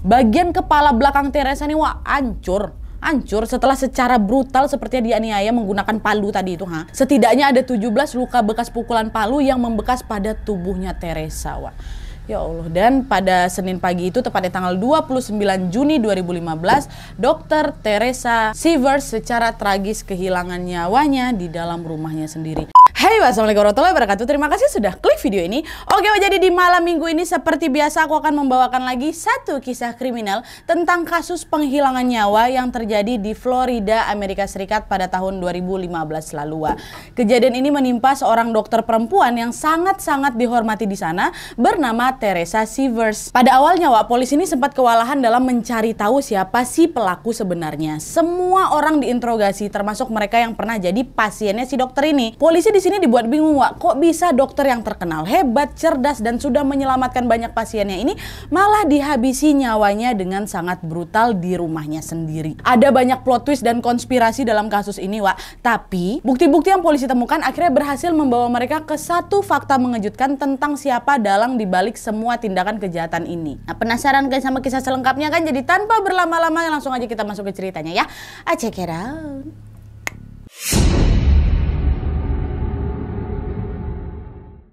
Bagian kepala belakang Teresa ini wah hancur hancur setelah secara brutal seperti dianiaya menggunakan palu tadi itu ha. Setidaknya ada 17 luka bekas pukulan palu yang membekas pada tubuhnya Teresa. Wah. Ya Allah, dan pada Senin pagi itu tepatnya tanggal 29 Juni 2015, dokter Teresa Sivers secara tragis kehilangan nyawanya di dalam rumahnya sendiri. Hey, wassalamualaikum warahmatullahi wabarakatuh. Terima kasih sudah klik video ini. Oke, jadi di malam minggu ini seperti biasa aku akan membawakan lagi satu kisah kriminal tentang kasus penghilangan nyawa yang terjadi di Florida, Amerika Serikat pada tahun 2015 lalu. Kejadian ini menimpa seorang dokter perempuan yang sangat-sangat dihormati di sana bernama Teresa Severs. Pada awalnya, Wak, polisi ini sempat kewalahan dalam mencari tahu siapa si pelaku sebenarnya. Semua orang diinterogasi termasuk mereka yang pernah jadi pasiennya si dokter ini. Polisi di sini dibuat bingung, Wak. Kok bisa dokter yang terkenal hebat, cerdas, dan sudah menyelamatkan banyak pasiennya ini malah dihabisi nyawanya dengan sangat brutal di rumahnya sendiri. Ada banyak plot twist dan konspirasi dalam kasus ini, Wak. Tapi, bukti-bukti yang polisi temukan akhirnya berhasil membawa mereka ke satu fakta mengejutkan tentang siapa dalang dibalik semua tindakan kejahatan ini. Nah, penasaran kan sama kisah selengkapnya kan? Jadi tanpa berlama-lama langsung aja kita masuk ke ceritanya ya. I check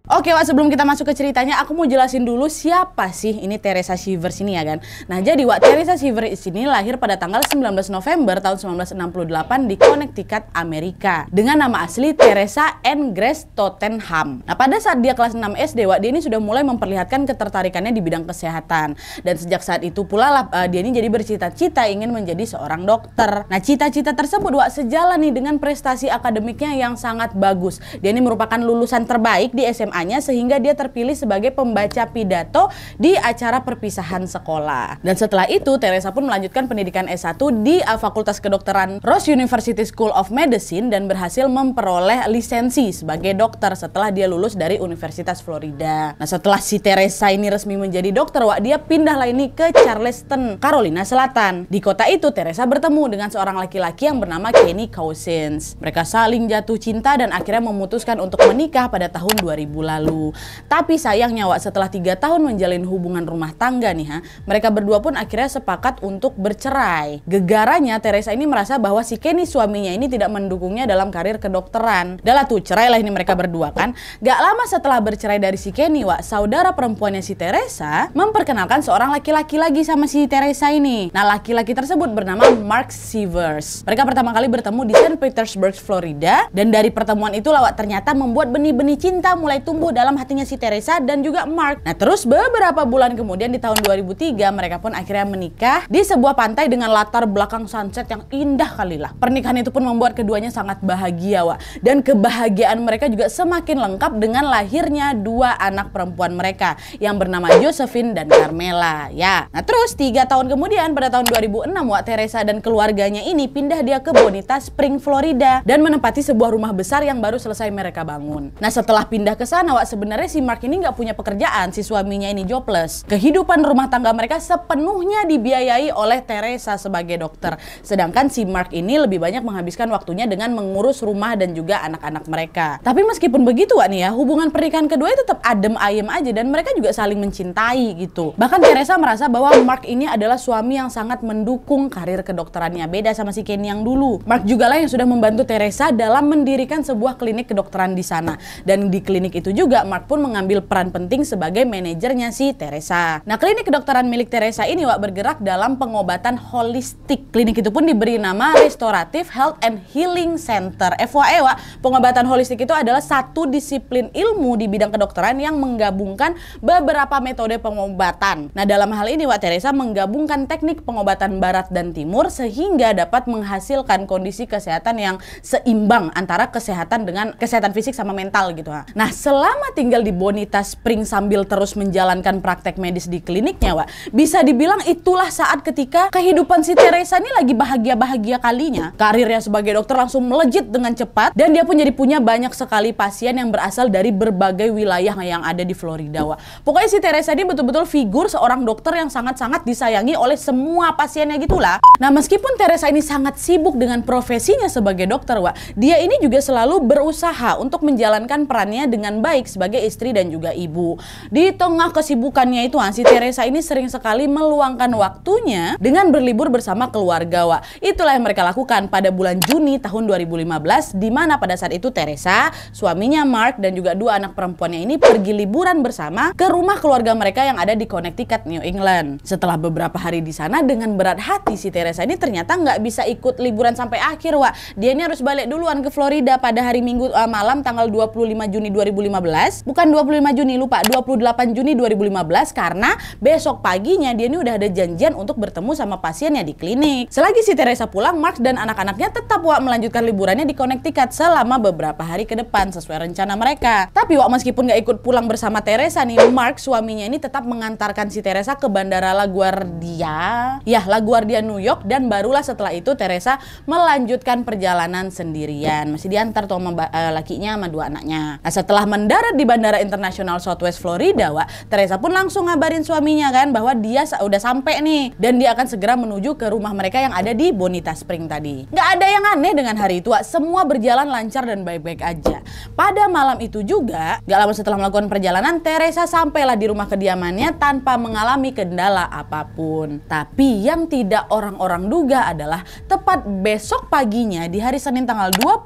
Oke, Wak, sebelum kita masuk ke ceritanya, aku mau jelasin dulu siapa sih ini Teresa Shivers sini ya kan. Nah, jadi Wak, Teresa Shivers sini lahir pada tanggal 19 November tahun 1968 di Connecticut, Amerika. Dengan nama asli Teresa N. Grace Tottenham. Nah, pada saat dia kelas 6 SD, Wak, dia ini sudah mulai memperlihatkan ketertarikannya di bidang kesehatan. Dan sejak saat itu pula lah, uh, dia ini jadi bercita-cita ingin menjadi seorang dokter. Nah, cita-cita tersebut, Wak, sejalan nih dengan prestasi akademiknya yang sangat bagus. Dia ini merupakan lulusan terbaik di SMA SMA-nya sehingga dia terpilih sebagai pembaca pidato di acara perpisahan sekolah. Dan setelah itu Teresa pun melanjutkan pendidikan S1 di eh, Fakultas Kedokteran Rose University School of Medicine dan berhasil memperoleh lisensi sebagai dokter setelah dia lulus dari Universitas Florida. Nah, setelah si Teresa ini resmi menjadi dokter, wah dia pindah pindahlah ini ke Charleston, Carolina Selatan. Di kota itu Teresa bertemu dengan seorang laki-laki yang bernama Kenny Cousins. Mereka saling jatuh cinta dan akhirnya memutuskan untuk menikah pada tahun 2008 lalu. Tapi sayangnya Wak setelah tiga tahun menjalin hubungan rumah tangga nih ha, mereka berdua pun akhirnya sepakat untuk bercerai. Gegaranya Teresa ini merasa bahwa si Kenny suaminya ini tidak mendukungnya dalam karir kedokteran. Dalah tuh cerai lah ini mereka berdua kan. Gak lama setelah bercerai dari si Kenny Wak, saudara perempuannya si Teresa memperkenalkan seorang laki-laki lagi sama si Teresa ini. Nah laki-laki tersebut bernama Mark Severs. Mereka pertama kali bertemu di St. Petersburg, Florida dan dari pertemuan itu lawak ternyata membuat benih-benih cinta mulai tumbuh tumbuh dalam hatinya si Teresa dan juga Mark. Nah terus beberapa bulan kemudian di tahun 2003 mereka pun akhirnya menikah di sebuah pantai dengan latar belakang sunset yang indah kali lah. Pernikahan itu pun membuat keduanya sangat bahagia wa dan kebahagiaan mereka juga semakin lengkap dengan lahirnya dua anak perempuan mereka yang bernama Josephine dan Carmela ya. Nah terus tiga tahun kemudian pada tahun 2006 wa Teresa dan keluarganya ini pindah dia ke Bonita Spring Florida dan menempati sebuah rumah besar yang baru selesai mereka bangun. Nah setelah pindah ke sana awak sebenarnya si Mark ini nggak punya pekerjaan, si suaminya ini jobless. Kehidupan rumah tangga mereka sepenuhnya dibiayai oleh Teresa sebagai dokter. Sedangkan si Mark ini lebih banyak menghabiskan waktunya dengan mengurus rumah dan juga anak-anak mereka. Tapi meskipun begitu Wak nih ya, hubungan pernikahan kedua tetap adem ayem aja dan mereka juga saling mencintai gitu. Bahkan Teresa merasa bahwa Mark ini adalah suami yang sangat mendukung karir kedokterannya. Beda sama si Kenny yang dulu. Mark juga lah yang sudah membantu Teresa dalam mendirikan sebuah klinik kedokteran di sana. Dan di klinik itu juga Mark pun mengambil peran penting sebagai manajernya si Teresa. Nah, klinik kedokteran milik Teresa ini Wak bergerak dalam pengobatan holistik. Klinik itu pun diberi nama Restorative Health and Healing Center. FYE Wak, pengobatan holistik itu adalah satu disiplin ilmu di bidang kedokteran yang menggabungkan beberapa metode pengobatan. Nah, dalam hal ini Wak Teresa menggabungkan teknik pengobatan barat dan timur sehingga dapat menghasilkan kondisi kesehatan yang seimbang antara kesehatan dengan kesehatan fisik sama mental gitu. Nah, selain selama tinggal di Bonita Spring sambil terus menjalankan praktek medis di kliniknya, Wak, bisa dibilang itulah saat ketika kehidupan si Teresa ini lagi bahagia-bahagia kalinya. Karirnya sebagai dokter langsung melejit dengan cepat dan dia pun jadi punya banyak sekali pasien yang berasal dari berbagai wilayah yang ada di Florida, Wak. Pokoknya si Teresa ini betul-betul figur seorang dokter yang sangat-sangat disayangi oleh semua pasiennya gitulah. Nah, meskipun Teresa ini sangat sibuk dengan profesinya sebagai dokter, Wak, dia ini juga selalu berusaha untuk menjalankan perannya dengan baik sebagai istri dan juga ibu. Di tengah kesibukannya itu Ansi Teresa ini sering sekali meluangkan waktunya dengan berlibur bersama keluarga Wak. Itulah yang mereka lakukan pada bulan Juni tahun 2015 di mana pada saat itu Teresa, suaminya Mark dan juga dua anak perempuannya ini pergi liburan bersama ke rumah keluarga mereka yang ada di Connecticut, New England. Setelah beberapa hari di sana dengan berat hati si Teresa ini ternyata nggak bisa ikut liburan sampai akhir Wak. Dia ini harus balik duluan ke Florida pada hari Minggu uh, malam tanggal 25 Juni 2015 2015, bukan 25 Juni, lupa 28 Juni 2015 karena besok paginya dia ini udah ada janjian untuk bertemu sama pasiennya di klinik. Selagi si Teresa pulang, Mark dan anak-anaknya tetap Wak melanjutkan liburannya di Connecticut selama beberapa hari ke depan sesuai rencana mereka. Tapi Wak meskipun gak ikut pulang bersama Teresa nih, Mark suaminya ini tetap mengantarkan si Teresa ke bandara LaGuardia, ya LaGuardia New York dan barulah setelah itu Teresa melanjutkan perjalanan sendirian. Masih diantar tuh sama uh, lakinya sama dua anaknya. Nah setelah men mendarat di Bandara Internasional Southwest Florida, Wak, Teresa pun langsung ngabarin suaminya kan bahwa dia udah sampai nih dan dia akan segera menuju ke rumah mereka yang ada di Bonita Spring tadi. Gak ada yang aneh dengan hari itu, Wak. Semua berjalan lancar dan baik-baik aja. Pada malam itu juga, gak lama setelah melakukan perjalanan, Teresa sampailah di rumah kediamannya tanpa mengalami kendala apapun. Tapi yang tidak orang-orang duga adalah tepat besok paginya di hari Senin tanggal 29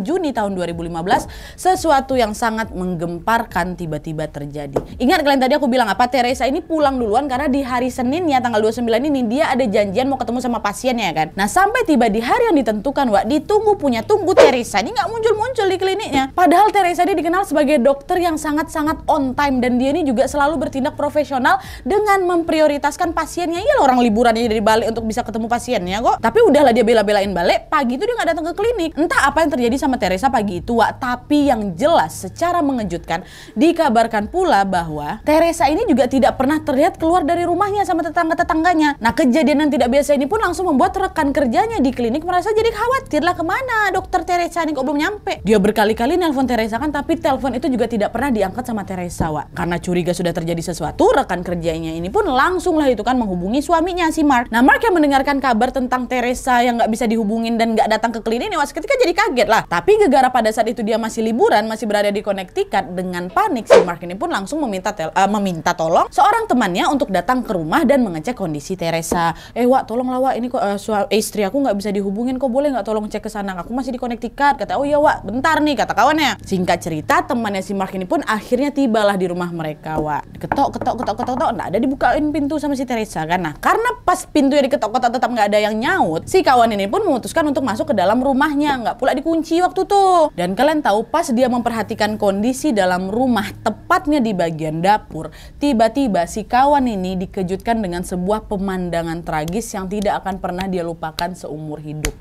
Juni tahun 2015, sesuatu yang sangat menggemparkan tiba-tiba terjadi. Ingat kalian tadi aku bilang apa Teresa ini pulang duluan karena di hari Senin ya tanggal 29 ini dia ada janjian mau ketemu sama pasiennya ya kan. Nah sampai tiba di hari yang ditentukan Wak ditunggu punya tunggu Teresa ini nggak muncul-muncul di kliniknya. Padahal Teresa ini dikenal sebagai dokter yang sangat-sangat on time dan dia ini juga selalu bertindak profesional dengan memprioritaskan pasiennya. Iya orang liburan aja dari Bali untuk bisa ketemu pasiennya kok. Tapi udahlah dia bela-belain balik pagi itu dia nggak datang ke klinik. Entah apa yang terjadi sama Teresa pagi itu Wak tapi yang jelas secara mengejutkan dikabarkan pula bahwa Teresa ini juga tidak pernah terlihat keluar dari rumahnya sama tetangga-tetangganya. Nah kejadian yang tidak biasa ini pun langsung membuat rekan kerjanya di klinik merasa jadi khawatir lah kemana dokter Teresa ini kok belum nyampe. Dia berkali-kali nelpon Teresa kan tapi telepon itu juga tidak pernah diangkat sama Teresa Wak. Karena curiga sudah terjadi sesuatu rekan kerjanya ini pun langsung lah itu kan menghubungi suaminya si Mark. Nah Mark yang mendengarkan kabar tentang Teresa yang nggak bisa dihubungin dan nggak datang ke klinik ini Wak seketika jadi kaget lah. Tapi gegara pada saat itu dia masih liburan masih berada di di dengan panik si Mark ini pun langsung meminta tel uh, meminta tolong seorang temannya untuk datang ke rumah dan mengecek kondisi Teresa. Eh Wak tolong lah Wak ini kok uh, eh, suami, eh, istri aku nggak bisa dihubungin kok boleh nggak tolong cek ke sana? Aku masih di Connecticut. Kata oh iya Wak bentar nih kata kawannya. Singkat cerita temannya si Mark ini pun akhirnya tibalah di rumah mereka Wak. Ketok ketok ketok ketok ketok nggak ada dibukain pintu sama si Teresa kan? Nah karena pas pintu yang diketok ketok tetap nggak ada yang nyaut si kawan ini pun memutuskan untuk masuk ke dalam rumahnya nggak pula dikunci waktu tuh. Dan kalian tahu pas dia memperhatikan dan kondisi dalam rumah, tepatnya di bagian dapur, tiba-tiba si kawan ini dikejutkan dengan sebuah pemandangan tragis yang tidak akan pernah dia lupakan seumur hidup.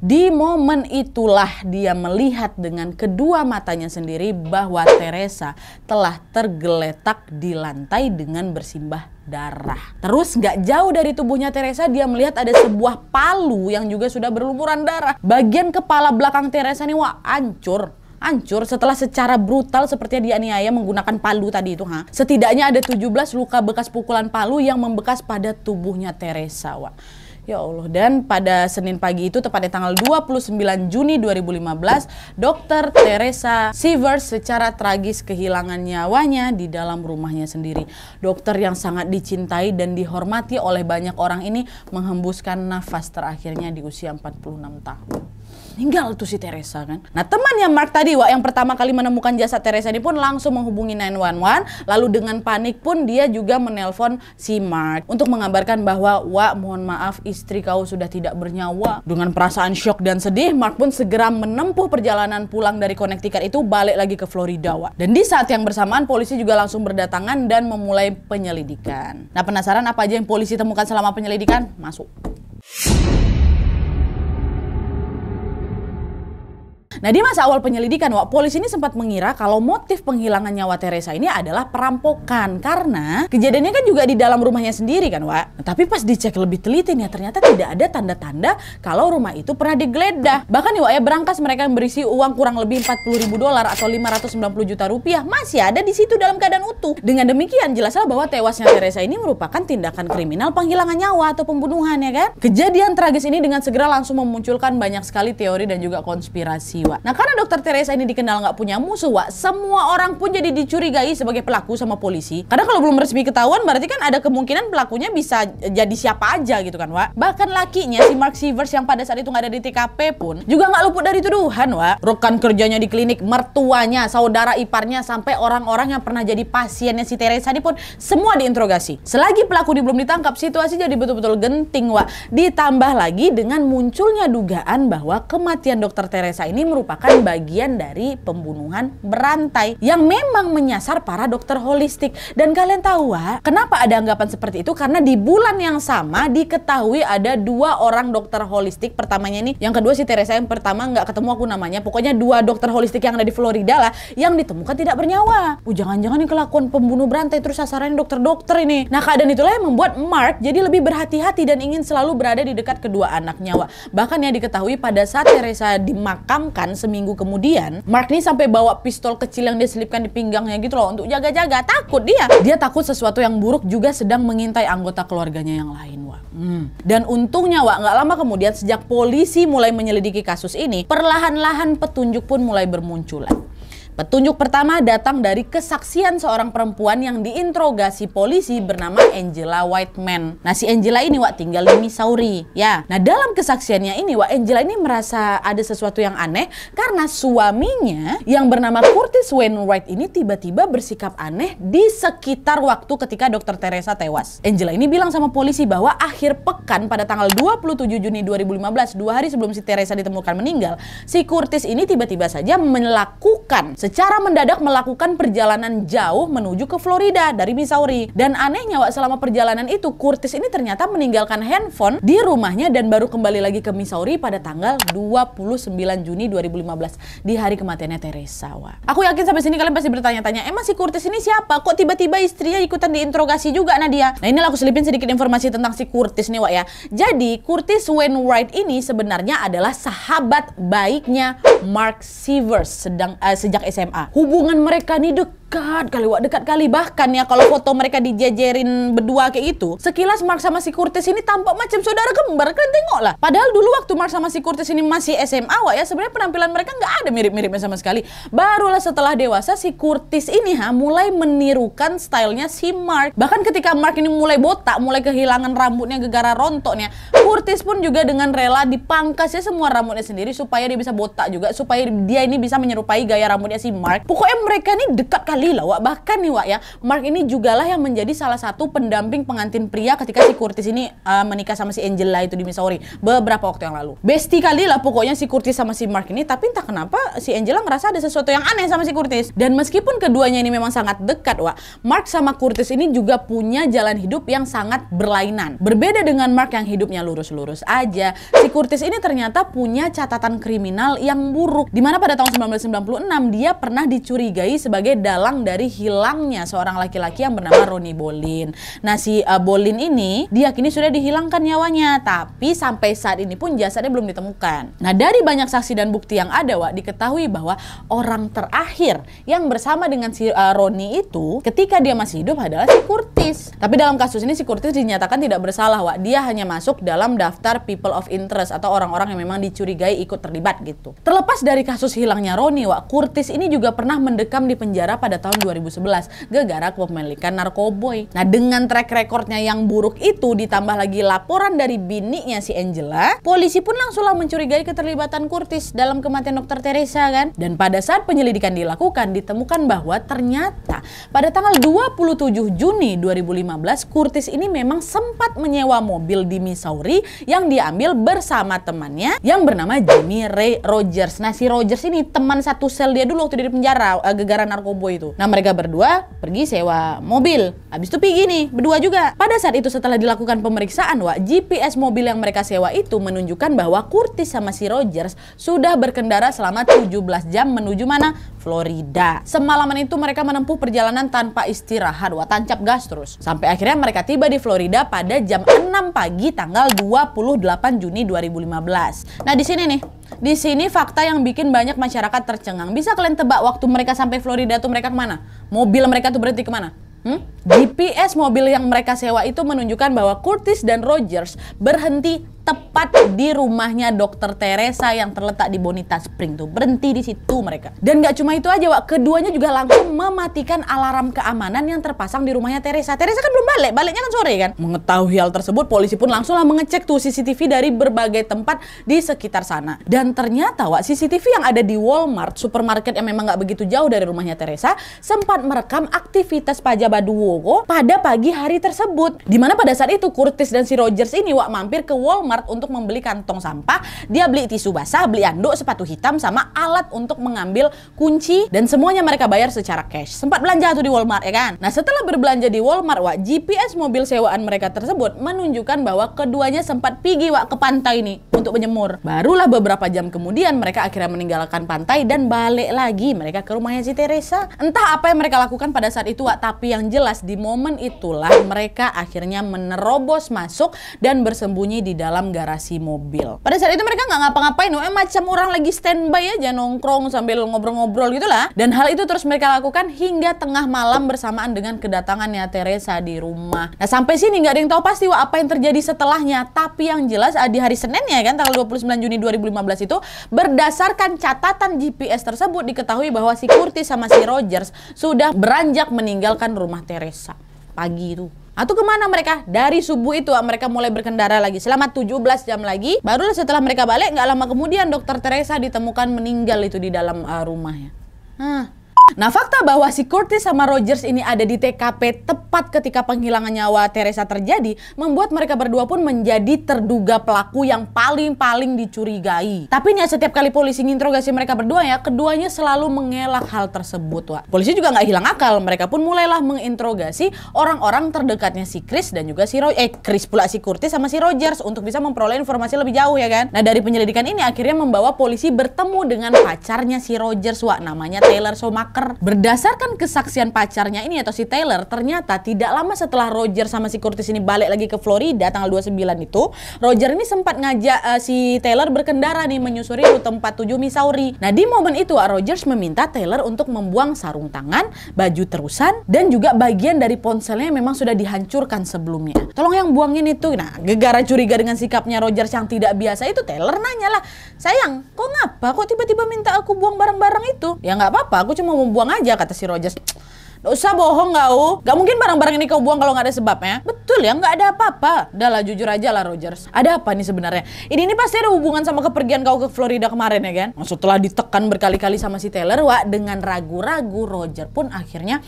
Di momen itulah dia melihat dengan kedua matanya sendiri bahwa Teresa telah tergeletak di lantai dengan bersimbah darah. Terus nggak jauh dari tubuhnya Teresa dia melihat ada sebuah palu yang juga sudah berlumuran darah. Bagian kepala belakang Teresa nih wah hancur hancur setelah secara brutal sepertinya dianiaya menggunakan palu tadi itu ha. Setidaknya ada 17 luka bekas pukulan palu yang membekas pada tubuhnya Teresa, Wak. Ya Allah, dan pada Senin pagi itu tepatnya tanggal 29 Juni 2015, dokter Teresa Sivers secara tragis kehilangan nyawanya di dalam rumahnya sendiri. Dokter yang sangat dicintai dan dihormati oleh banyak orang ini menghembuskan nafas terakhirnya di usia 46 tahun meninggal tuh si Teresa kan. Nah temannya Mark tadi Wak yang pertama kali menemukan jasad Teresa ini pun langsung menghubungi 911 lalu dengan panik pun dia juga menelpon si Mark untuk mengabarkan bahwa Wak mohon maaf istri kau sudah tidak bernyawa. Dengan perasaan shock dan sedih Mark pun segera menempuh perjalanan pulang dari Connecticut itu balik lagi ke Florida Wak. Dan di saat yang bersamaan polisi juga langsung berdatangan dan memulai penyelidikan. Nah penasaran apa aja yang polisi temukan selama penyelidikan? Masuk. Nah di masa awal penyelidikan, Wak, polisi ini sempat mengira kalau motif penghilangan nyawa Teresa ini adalah perampokan. Karena kejadiannya kan juga di dalam rumahnya sendiri kan Wak. Nah, tapi pas dicek lebih teliti nih ternyata tidak ada tanda-tanda kalau rumah itu pernah digeledah. Bahkan nih Wak ya berangkas mereka yang berisi uang kurang lebih 40 ribu dolar atau 590 juta rupiah masih ada di situ dalam keadaan utuh. Dengan demikian jelaslah bahwa tewasnya Teresa ini merupakan tindakan kriminal penghilangan nyawa atau pembunuhan ya kan. Kejadian tragis ini dengan segera langsung memunculkan banyak sekali teori dan juga konspirasi Wak. Wak. Nah karena dokter Teresa ini dikenal nggak punya musuh Wak, semua orang pun jadi dicurigai sebagai pelaku sama polisi. Karena kalau belum resmi ketahuan berarti kan ada kemungkinan pelakunya bisa jadi siapa aja gitu kan Wak. Bahkan lakinya si Mark Sievers yang pada saat itu nggak ada di TKP pun juga nggak luput dari tuduhan Wak. Rekan kerjanya di klinik, mertuanya, saudara iparnya, sampai orang-orang yang pernah jadi pasiennya si Teresa ini pun semua diinterogasi. Selagi pelaku di belum ditangkap, situasi jadi betul-betul genting Wak. Ditambah lagi dengan munculnya dugaan bahwa kematian dokter Teresa ini merupakan bagian dari pembunuhan berantai yang memang menyasar para dokter holistik. Dan kalian tahu ah, kenapa ada anggapan seperti itu? Karena di bulan yang sama diketahui ada dua orang dokter holistik. Pertamanya ini, yang kedua si Teresa yang pertama nggak ketemu aku namanya. Pokoknya dua dokter holistik yang ada di Florida lah yang ditemukan tidak bernyawa. Oh jangan-jangan ini kelakuan pembunuh berantai terus sasaran dokter-dokter ini. Nah keadaan itulah yang membuat Mark jadi lebih berhati-hati dan ingin selalu berada di dekat kedua anak nyawa. Bahkan ya diketahui pada saat Teresa dimakamkan Bahkan seminggu kemudian, Mark ini sampai bawa pistol kecil yang dia selipkan di pinggangnya gitu loh untuk jaga-jaga. Takut dia. Dia takut sesuatu yang buruk juga sedang mengintai anggota keluarganya yang lain, Wak. Hmm. Dan untungnya, Wak, nggak lama kemudian sejak polisi mulai menyelidiki kasus ini, perlahan-lahan petunjuk pun mulai bermunculan. Petunjuk pertama datang dari kesaksian seorang perempuan yang diinterogasi polisi bernama Angela Whiteman. Nah si Angela ini Wak tinggal di Missouri ya. Nah dalam kesaksiannya ini Wak Angela ini merasa ada sesuatu yang aneh karena suaminya yang bernama Curtis Wainwright ini tiba-tiba bersikap aneh di sekitar waktu ketika dokter Teresa tewas. Angela ini bilang sama polisi bahwa akhir pekan pada tanggal 27 Juni 2015, dua hari sebelum si Teresa ditemukan meninggal, si Curtis ini tiba-tiba saja melakukan secara mendadak melakukan perjalanan jauh menuju ke Florida dari Missouri. Dan anehnya Wak, selama perjalanan itu Curtis ini ternyata meninggalkan handphone di rumahnya dan baru kembali lagi ke Missouri pada tanggal 29 Juni 2015 di hari kematiannya Teresa Wak. Aku yakin sampai sini kalian pasti bertanya-tanya, emang si Curtis ini siapa? Kok tiba-tiba istrinya ikutan diinterogasi juga Nadia? Nah inilah aku selipin sedikit informasi tentang si Curtis nih Wak ya. Jadi Curtis Wainwright ini sebenarnya adalah sahabat baiknya Mark Severs sedang, uh, sejak SMA. Hubungan mereka nih dek dekat kali wak dekat kali bahkan ya kalau foto mereka dijejerin berdua kayak itu sekilas Mark sama si Curtis ini tampak macam saudara kembar kalian tengok lah padahal dulu waktu Mark sama si Curtis ini masih SMA wak ya sebenarnya penampilan mereka nggak ada mirip mirip sama sekali barulah setelah dewasa si Curtis ini ha mulai menirukan stylenya si Mark bahkan ketika Mark ini mulai botak mulai kehilangan rambutnya gegara rontoknya Curtis pun juga dengan rela dipangkas ya semua rambutnya sendiri supaya dia bisa botak juga supaya dia ini bisa menyerupai gaya rambutnya si Mark pokoknya mereka ini dekat kali sekali lah Wak. Bahkan nih Wak ya, Mark ini jugalah yang menjadi salah satu pendamping pengantin pria ketika si Curtis ini uh, menikah sama si Angela itu di Missouri beberapa waktu yang lalu. Besti kali lah pokoknya si Curtis sama si Mark ini, tapi entah kenapa si Angela ngerasa ada sesuatu yang aneh sama si Curtis. Dan meskipun keduanya ini memang sangat dekat Wak, Mark sama Curtis ini juga punya jalan hidup yang sangat berlainan. Berbeda dengan Mark yang hidupnya lurus-lurus aja, si Curtis ini ternyata punya catatan kriminal yang buruk. Dimana pada tahun 1996 dia pernah dicurigai sebagai dalam dari hilangnya seorang laki-laki yang bernama Roni Bolin. Nah, si uh, Bolin ini diyakini sudah dihilangkan nyawanya, tapi sampai saat ini pun jasadnya belum ditemukan. Nah, dari banyak saksi dan bukti yang ada, Wak, diketahui bahwa orang terakhir yang bersama dengan si uh, Roni itu ketika dia masih hidup adalah si Kurtis. Tapi dalam kasus ini si Kurtis dinyatakan tidak bersalah, Wak. Dia hanya masuk dalam daftar people of interest atau orang-orang yang memang dicurigai ikut terlibat gitu. Terlepas dari kasus hilangnya Roni, Wak, Kurtis ini juga pernah mendekam di penjara pada pada tahun 2011 gara-gara kepemilikan narkoboy. Nah dengan track recordnya yang buruk itu ditambah lagi laporan dari bininya si Angela, polisi pun langsunglah mencurigai keterlibatan Curtis dalam kematian dokter Teresa kan. Dan pada saat penyelidikan dilakukan ditemukan bahwa ternyata pada tanggal 27 Juni 2015 Curtis ini memang sempat menyewa mobil di Missouri yang diambil bersama temannya yang bernama Jimmy Ray Rogers. Nah si Rogers ini teman satu sel dia dulu waktu di penjara eh, gegara gara narkoboy itu gitu. Nah mereka berdua pergi sewa mobil. Habis itu pergi nih, berdua juga. Pada saat itu setelah dilakukan pemeriksaan, Wak, GPS mobil yang mereka sewa itu menunjukkan bahwa Curtis sama si Rogers sudah berkendara selama 17 jam menuju mana? Florida. Semalaman itu mereka menempuh perjalanan tanpa istirahat, Wah tancap gas terus. Sampai akhirnya mereka tiba di Florida pada jam 6 pagi tanggal 28 Juni 2015. Nah di sini nih, di sini fakta yang bikin banyak masyarakat tercengang. Bisa kalian tebak waktu mereka sampai Florida tuh mereka kemana? Mobil mereka tuh berhenti kemana? Hmm? GPS mobil yang mereka sewa itu menunjukkan bahwa Curtis dan Rogers berhenti tepat di rumahnya Dokter Teresa yang terletak di Bonita Spring tuh. Berhenti di situ mereka. Dan gak cuma itu aja, Wak. Keduanya juga langsung mematikan alarm keamanan yang terpasang di rumahnya Teresa. Teresa kan belum balik, baliknya kan sore kan. Mengetahui hal tersebut, polisi pun langsunglah mengecek tuh CCTV dari berbagai tempat di sekitar sana. Dan ternyata, Wak, CCTV yang ada di Walmart, supermarket yang memang gak begitu jauh dari rumahnya Teresa, sempat merekam aktivitas Pajaba Duogo pada pagi hari tersebut. Dimana pada saat itu Curtis dan si Rogers ini, Wak, mampir ke Walmart Indomaret untuk membeli kantong sampah. Dia beli tisu basah, beli anduk, sepatu hitam, sama alat untuk mengambil kunci. Dan semuanya mereka bayar secara cash. Sempat belanja tuh di Walmart ya kan? Nah setelah berbelanja di Walmart, wak, GPS mobil sewaan mereka tersebut menunjukkan bahwa keduanya sempat pergi wak ke pantai nih untuk menyemur. Barulah beberapa jam kemudian mereka akhirnya meninggalkan pantai dan balik lagi mereka ke rumahnya si Teresa. Entah apa yang mereka lakukan pada saat itu wak, tapi yang jelas di momen itulah mereka akhirnya menerobos masuk dan bersembunyi di dalam dalam garasi mobil. Pada saat itu mereka nggak ngapa-ngapain, oh, eh macam orang lagi standby aja nongkrong sambil ngobrol-ngobrol gitulah. Dan hal itu terus mereka lakukan hingga tengah malam bersamaan dengan kedatangannya Teresa di rumah. Nah sampai sini nggak ada yang tahu pasti wah apa yang terjadi setelahnya. Tapi yang jelas ah, di hari Senin ya kan tanggal 29 Juni 2015 itu berdasarkan catatan GPS tersebut diketahui bahwa si Curtis sama si Rogers sudah beranjak meninggalkan rumah Teresa pagi itu. Atau kemana mereka? Dari subuh itu ah, mereka mulai berkendara lagi selama 17 jam lagi. Barulah setelah mereka balik nggak lama kemudian dokter Teresa ditemukan meninggal itu di dalam uh, rumahnya. Hah, Nah fakta bahwa si Curtis sama Rogers ini ada di TKP tepat ketika penghilangan nyawa Teresa terjadi membuat mereka berdua pun menjadi terduga pelaku yang paling-paling dicurigai. Tapi nih setiap kali polisi nginterogasi mereka berdua ya keduanya selalu mengelak hal tersebut Wah. Polisi juga nggak hilang akal mereka pun mulailah menginterogasi orang-orang terdekatnya si Chris dan juga si Ro eh Chris pula si Curtis sama si Rogers untuk bisa memperoleh informasi lebih jauh ya kan. Nah dari penyelidikan ini akhirnya membawa polisi bertemu dengan pacarnya si Rogers wah namanya Taylor Somak Tucker. Berdasarkan kesaksian pacarnya ini atau si Taylor, ternyata tidak lama setelah Roger sama si Curtis ini balik lagi ke Florida tanggal 29 itu, Roger ini sempat ngajak uh, si Taylor berkendara nih menyusuri rute 47 Missouri. Nah, di momen itu uh, Rogers meminta Taylor untuk membuang sarung tangan, baju terusan, dan juga bagian dari ponselnya memang sudah dihancurkan sebelumnya. Tolong yang buangin itu. Nah, gegara curiga dengan sikapnya Rogers yang tidak biasa itu Taylor nanya lah, "Sayang, kok ngapa kok tiba-tiba minta aku buang barang-barang itu?" "Ya nggak apa-apa, aku cuma mau buang aja kata si Rogers. Nggak usah bohong kau. Gak mungkin barang-barang ini kau buang kalau nggak ada sebabnya. Betul ya, nggak ada apa-apa. Udah jujur aja lah Rogers. Ada apa nih sebenarnya? Ini ini pasti ada hubungan sama kepergian kau ke Florida kemarin ya kan? Setelah ditekan berkali-kali sama si Taylor, wah dengan ragu-ragu Roger pun akhirnya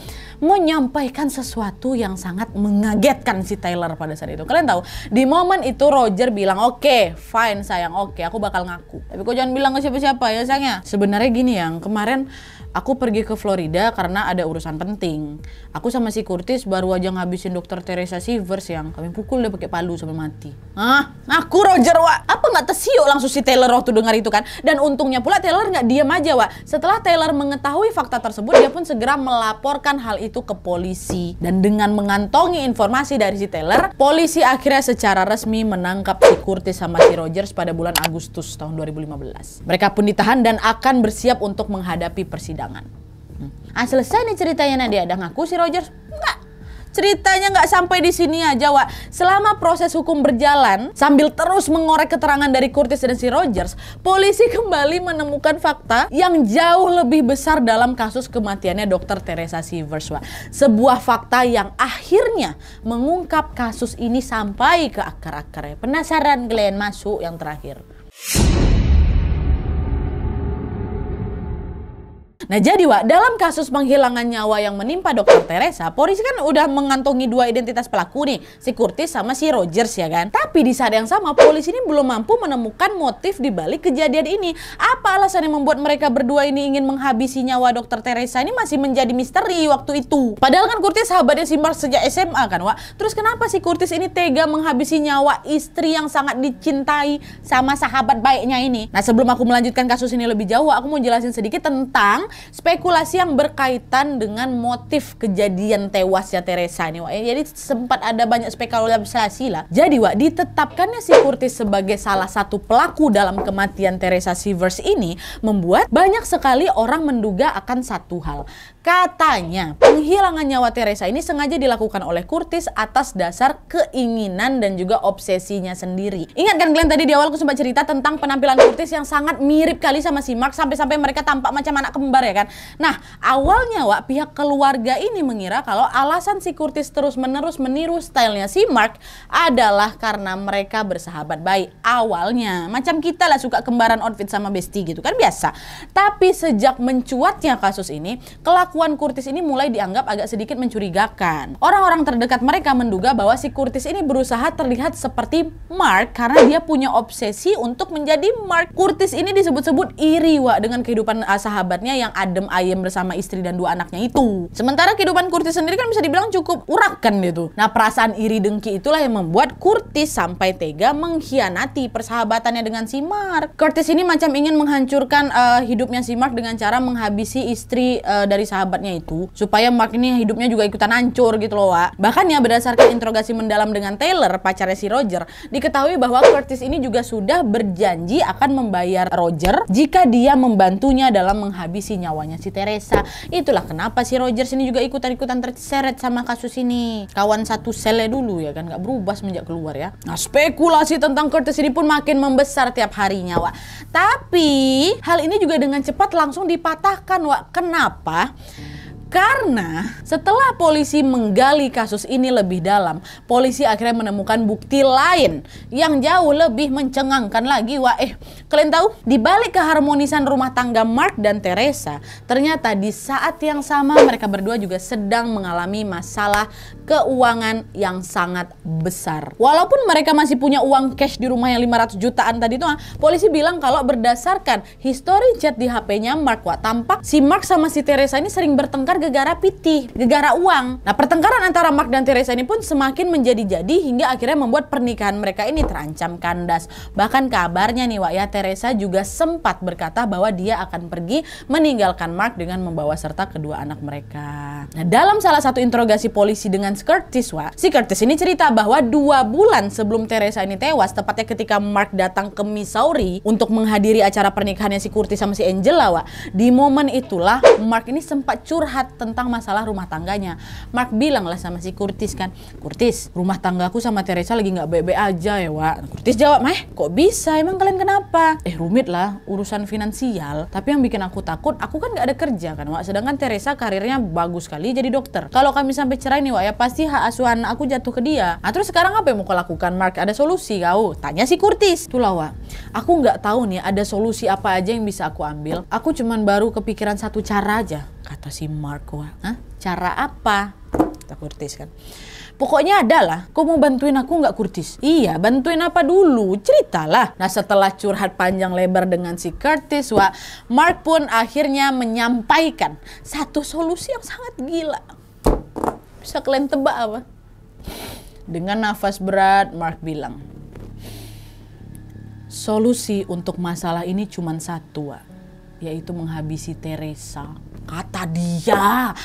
menyampaikan sesuatu yang sangat mengagetkan si Taylor pada saat itu. Kalian tahu, di momen itu Roger bilang, oke, okay, fine sayang, oke, okay, aku bakal ngaku. Tapi kau jangan bilang ke siapa-siapa ya sayangnya. Sebenarnya gini yang kemarin Aku pergi ke Florida karena ada urusan penting. Aku sama si Curtis baru aja ngabisin dokter Teresa Sivers yang kami pukul dia pakai palu sampai mati. Ah, aku Roger Wak. Apa nggak tersiuk langsung si Taylor waktu dengar itu kan? Dan untungnya pula Taylor nggak diam aja wa. Setelah Taylor mengetahui fakta tersebut, dia pun segera melaporkan hal itu ke polisi. Dan dengan mengantongi informasi dari si Taylor, polisi akhirnya secara resmi menangkap si Curtis sama si Rogers pada bulan Agustus tahun 2015. Mereka pun ditahan dan akan bersiap untuk menghadapi persidangan belakangan. Hmm. Ah selesai nih ceritanya Nadia ada ngaku si Rogers enggak ceritanya nggak sampai di sini aja, Wak. Selama proses hukum berjalan, sambil terus mengorek keterangan dari Curtis dan si Rogers, polisi kembali menemukan fakta yang jauh lebih besar dalam kasus kematiannya Dr. Teresa Sievers, Wak. Sebuah fakta yang akhirnya mengungkap kasus ini sampai ke akar-akarnya. Penasaran Glenn masuk yang terakhir. Nah jadi Wak, dalam kasus penghilangan nyawa yang menimpa dokter Teresa, polisi kan udah mengantongi dua identitas pelaku nih, si Curtis sama si Rogers ya kan. Tapi di saat yang sama polisi ini belum mampu menemukan motif di balik kejadian ini. Apa alasan yang membuat mereka berdua ini ingin menghabisi nyawa dokter Teresa ini masih menjadi misteri waktu itu. Padahal kan Curtis sahabatnya si Mark sejak SMA kan Wak. Terus kenapa si Curtis ini tega menghabisi nyawa istri yang sangat dicintai sama sahabat baiknya ini? Nah sebelum aku melanjutkan kasus ini lebih jauh, aku mau jelasin sedikit tentang spekulasi yang berkaitan dengan motif kejadian tewasnya Teresa nih Wak. Ya, jadi sempat ada banyak spekulasi lah. Jadi Wak, ditetapkannya si Curtis sebagai salah satu pelaku dalam kematian Teresa Sivers ini membuat banyak sekali orang menduga akan satu hal. Katanya, penghilangan nyawa Teresa ini sengaja dilakukan oleh kurtis atas dasar keinginan dan juga obsesinya sendiri. Ingat kan Glenn tadi di awal aku sempat cerita tentang penampilan kurtis yang sangat mirip kali sama si Mark sampai-sampai mereka tampak macam anak kembar ya kan. Nah, awalnya Wak, pihak keluarga ini mengira kalau alasan si kurtis terus-menerus meniru stylenya si Mark adalah karena mereka bersahabat baik awalnya. Macam kita lah suka kembaran outfit sama bestie gitu kan biasa. Tapi sejak mencuatnya kasus ini, kelakuan Perlakuan Curtis ini mulai dianggap agak sedikit mencurigakan. Orang-orang terdekat mereka menduga bahwa si Curtis ini berusaha terlihat seperti Mark karena dia punya obsesi untuk menjadi Mark. Curtis ini disebut-sebut iri wa dengan kehidupan eh, sahabatnya yang adem ayem bersama istri dan dua anaknya itu. Sementara kehidupan Curtis sendiri kan bisa dibilang cukup urakan gitu. Nah perasaan iri dengki itulah yang membuat Curtis sampai tega mengkhianati persahabatannya dengan si Mark. Curtis ini macam ingin menghancurkan uh, hidupnya si Mark dengan cara menghabisi istri uh, dari sahabat sahabatnya itu supaya Mark ini hidupnya juga ikutan hancur gitu loh, Wak. Bahkan ya berdasarkan interogasi mendalam dengan Taylor, pacarnya si Roger, diketahui bahwa Curtis ini juga sudah berjanji akan membayar Roger jika dia membantunya dalam menghabisi nyawanya si Teresa. Itulah kenapa si Roger sini juga ikutan-ikutan terseret sama kasus ini. Kawan satu selnya dulu ya kan, nggak berubah semenjak keluar ya. Nah spekulasi tentang Curtis ini pun makin membesar tiap harinya, Wak. Tapi hal ini juga dengan cepat langsung dipatahkan, Wak. Kenapa? Karena setelah polisi menggali kasus ini lebih dalam, polisi akhirnya menemukan bukti lain yang jauh lebih mencengangkan lagi. Wah, eh, kalian tahu di balik keharmonisan rumah tangga Mark dan Teresa, ternyata di saat yang sama mereka berdua juga sedang mengalami masalah keuangan yang sangat besar. Walaupun mereka masih punya uang cash di rumah yang 500 jutaan tadi itu, ah, polisi bilang kalau berdasarkan histori chat di HP-nya Mark, wah tampak si Mark sama si Teresa ini sering bertengkar gegara piti, gegara uang. Nah, pertengkaran antara Mark dan Teresa ini pun semakin menjadi-jadi hingga akhirnya membuat pernikahan mereka ini terancam kandas. Bahkan kabarnya nih Wak ya, Teresa juga sempat berkata bahwa dia akan pergi meninggalkan Mark dengan membawa serta kedua anak mereka. Nah, dalam salah satu interogasi polisi dengan Curtis Wak, si Curtis ini cerita bahwa dua bulan sebelum Teresa ini tewas, tepatnya ketika Mark datang ke Missouri untuk menghadiri acara pernikahannya si Curtis sama si Angela Wak, di momen itulah Mark ini sempat curhat tentang masalah rumah tangganya. Mark bilang lah sama si Curtis kan, Curtis, rumah tanggaku sama Teresa lagi nggak bebe aja ya, Wak. Curtis jawab, Mah, kok bisa? Emang kalian kenapa? Eh, rumit lah urusan finansial. Tapi yang bikin aku takut, aku kan nggak ada kerja kan, Wak. Sedangkan Teresa karirnya bagus sekali jadi dokter. Kalau kami sampai cerai nih, Wak, ya pasti hak asuhan aku jatuh ke dia. Nah, terus sekarang apa yang mau kau lakukan, Mark? Ada solusi kau? Tanya si Curtis. Itulah, Wak. Aku nggak tahu nih ada solusi apa aja yang bisa aku ambil. Aku cuman baru kepikiran satu cara aja kata si Marco, Hah? cara apa? Kata Kurtis kan. Pokoknya adalah, kau mau bantuin aku nggak Curtis? Iya, bantuin apa dulu? Ceritalah. Nah setelah curhat panjang lebar dengan si Curtis, wah, Mark pun akhirnya menyampaikan satu solusi yang sangat gila. Bisa kalian tebak apa? Dengan nafas berat, Mark bilang, solusi untuk masalah ini cuma satu, wa, yaitu menghabisi Teresa. Kata dia.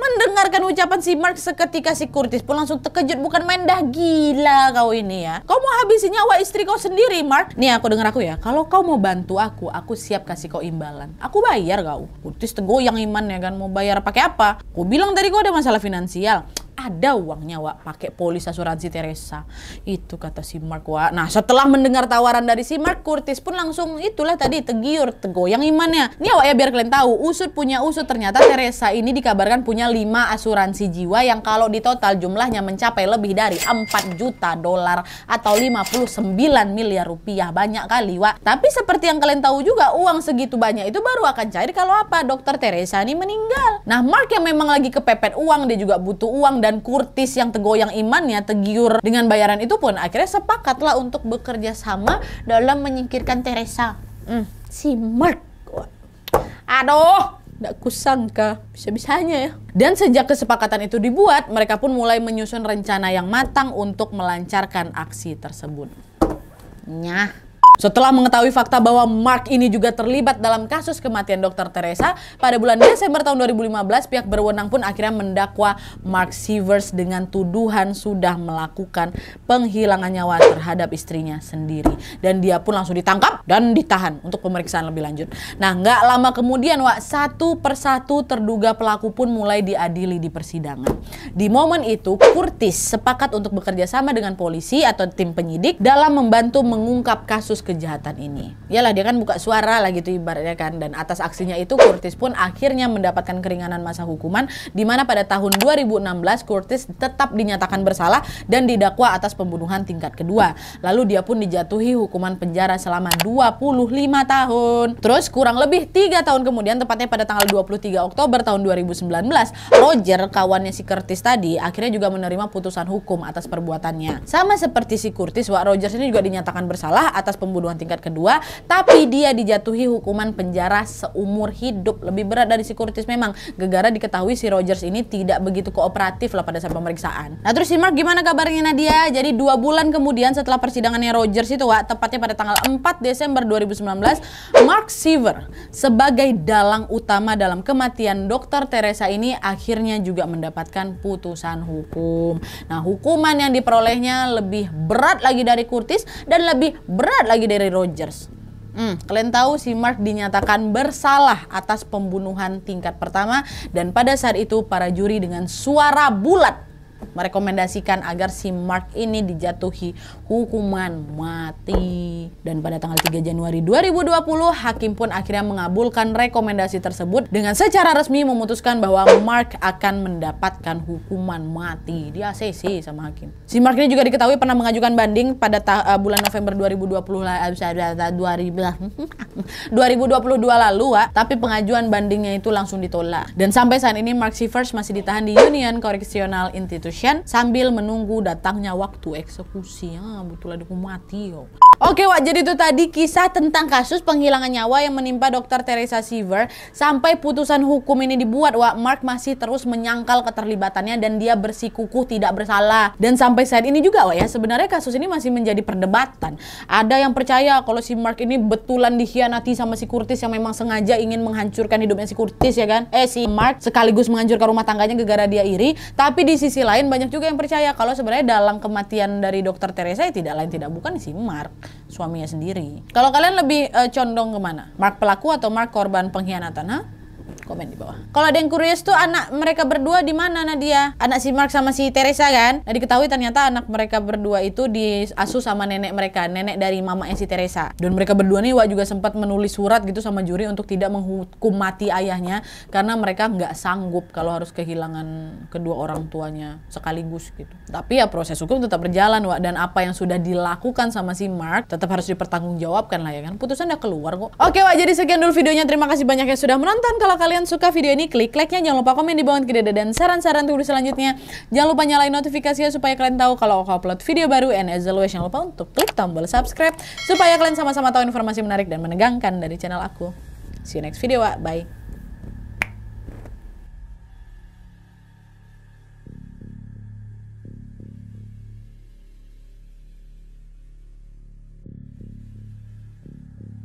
Mendengarkan ucapan si Mark seketika si Curtis pun langsung terkejut bukan main dah gila kau ini ya. Kau mau habisin nyawa istri kau sendiri Mark. Nih aku dengar aku ya. Kalau kau mau bantu aku, aku siap kasih kau imbalan. Aku bayar kau. Curtis tegoyang iman ya kan mau bayar pakai apa? Aku bilang tadi kau ada masalah finansial ada uangnya Wak pakai polis asuransi Teresa itu kata si Mark Wak nah setelah mendengar tawaran dari si Mark Curtis pun langsung itulah tadi tegiur tegoyang imannya ini Wak ya biar kalian tahu usut punya usut ternyata Teresa ini dikabarkan punya lima asuransi jiwa yang kalau di total jumlahnya mencapai lebih dari 4 juta dolar atau 59 miliar rupiah banyak kali Wak tapi seperti yang kalian tahu juga uang segitu banyak itu baru akan cair kalau apa dokter Teresa ini meninggal nah Mark yang memang lagi kepepet uang dia juga butuh uang dan dan Kurtis yang tegoyang imannya tegiur dengan bayaran itu pun akhirnya sepakatlah untuk bekerja sama dalam menyingkirkan Teresa. Hmm, si Mark. Aduh, Nggak kusangka, bisa-bisanya ya. Dan sejak kesepakatan itu dibuat, mereka pun mulai menyusun rencana yang matang untuk melancarkan aksi tersebut. Nyah. Setelah mengetahui fakta bahwa Mark ini juga terlibat dalam kasus kematian Dr. Teresa, pada bulan Desember tahun 2015 pihak berwenang pun akhirnya mendakwa Mark Severs dengan tuduhan sudah melakukan penghilangan nyawa terhadap istrinya sendiri. Dan dia pun langsung ditangkap dan ditahan untuk pemeriksaan lebih lanjut. Nah nggak lama kemudian Wak, satu persatu terduga pelaku pun mulai diadili di persidangan. Di momen itu Curtis sepakat untuk bekerja sama dengan polisi atau tim penyidik dalam membantu mengungkap kasus kejahatan ini. Yalah dia kan buka suara lah gitu ibaratnya kan dan atas aksinya itu Curtis pun akhirnya mendapatkan keringanan masa hukuman di mana pada tahun 2016 Curtis tetap dinyatakan bersalah dan didakwa atas pembunuhan tingkat kedua. Lalu dia pun dijatuhi hukuman penjara selama 25 tahun. Terus kurang lebih tiga tahun kemudian tepatnya pada tanggal 23 Oktober tahun 2019 Roger kawannya si Curtis tadi akhirnya juga menerima putusan hukum atas perbuatannya. Sama seperti si Curtis, Wak Rogers ini juga dinyatakan bersalah atas pembunuhan pembunuhan tingkat kedua, tapi dia dijatuhi hukuman penjara seumur hidup. Lebih berat dari si Curtis memang, gegara diketahui si Rogers ini tidak begitu kooperatif lah pada saat pemeriksaan. Nah terus si Mark gimana kabarnya Nadia? Jadi dua bulan kemudian setelah persidangannya Rogers itu, Wak, tepatnya pada tanggal 4 Desember 2019, Mark Seaver sebagai dalang utama dalam kematian dokter Teresa ini akhirnya juga mendapatkan putusan hukum. Nah hukuman yang diperolehnya lebih berat lagi dari Curtis dan lebih berat lagi lagi dari Rogers. Hmm, kalian tahu si Mark dinyatakan bersalah atas pembunuhan tingkat pertama dan pada saat itu para juri dengan suara bulat merekomendasikan agar si Mark ini dijatuhi hukuman mati. Dan pada tanggal 3 Januari 2020, hakim pun akhirnya mengabulkan rekomendasi tersebut dengan secara resmi memutuskan bahwa Mark akan mendapatkan hukuman mati. Dia ACC sama hakim. Si Mark ini juga diketahui pernah mengajukan banding pada uh, bulan November 2020 2022 eh, lalu, uh, tapi pengajuan bandingnya itu langsung ditolak. Dan sampai saat ini Mark Sivers masih ditahan di Union Correctional Institute Shen sambil menunggu datangnya waktu eksekusi. Ah, betul ada mati yo. Oke Wak, jadi itu tadi kisah tentang kasus penghilangan nyawa yang menimpa dokter Teresa Shiver Sampai putusan hukum ini dibuat, Wak, Mark masih terus menyangkal keterlibatannya dan dia bersikukuh tidak bersalah. Dan sampai saat ini juga Wak ya, sebenarnya kasus ini masih menjadi perdebatan. Ada yang percaya kalau si Mark ini betulan dikhianati sama si Curtis yang memang sengaja ingin menghancurkan hidupnya si Curtis ya kan? Eh si Mark sekaligus menghancurkan rumah tangganya gara-gara dia iri. Tapi di sisi lain banyak juga yang percaya kalau sebenarnya dalam kematian dari dokter Teresa ya tidak lain tidak bukan si Mark suaminya sendiri. Kalau kalian lebih uh, condong kemana? Mark pelaku atau Mark korban pengkhianatan? Huh? komen di bawah. Kalau ada yang curious tuh anak mereka berdua di mana Nadia? Anak si Mark sama si Teresa kan? Nah diketahui ternyata anak mereka berdua itu diasuh sama nenek mereka, nenek dari mamanya si Teresa. Dan mereka berdua nih Wak juga sempat menulis surat gitu sama juri untuk tidak menghukum mati ayahnya karena mereka nggak sanggup kalau harus kehilangan kedua orang tuanya sekaligus gitu. Tapi ya proses hukum tetap berjalan Wak dan apa yang sudah dilakukan sama si Mark tetap harus dipertanggungjawabkan lah ya kan. Putusan udah keluar kok. Oke Wak jadi sekian dulu videonya. Terima kasih banyak yang sudah menonton. Kalau kalian kalian suka video ini, klik like-nya. Jangan lupa komen di bawah kiri dan saran-saran untuk video selanjutnya. Jangan lupa nyalain notifikasinya supaya kalian tahu kalau aku upload video baru. And as always, jangan lupa untuk klik tombol subscribe supaya kalian sama-sama tahu informasi menarik dan menegangkan dari channel aku. See you next video, wa. Bye.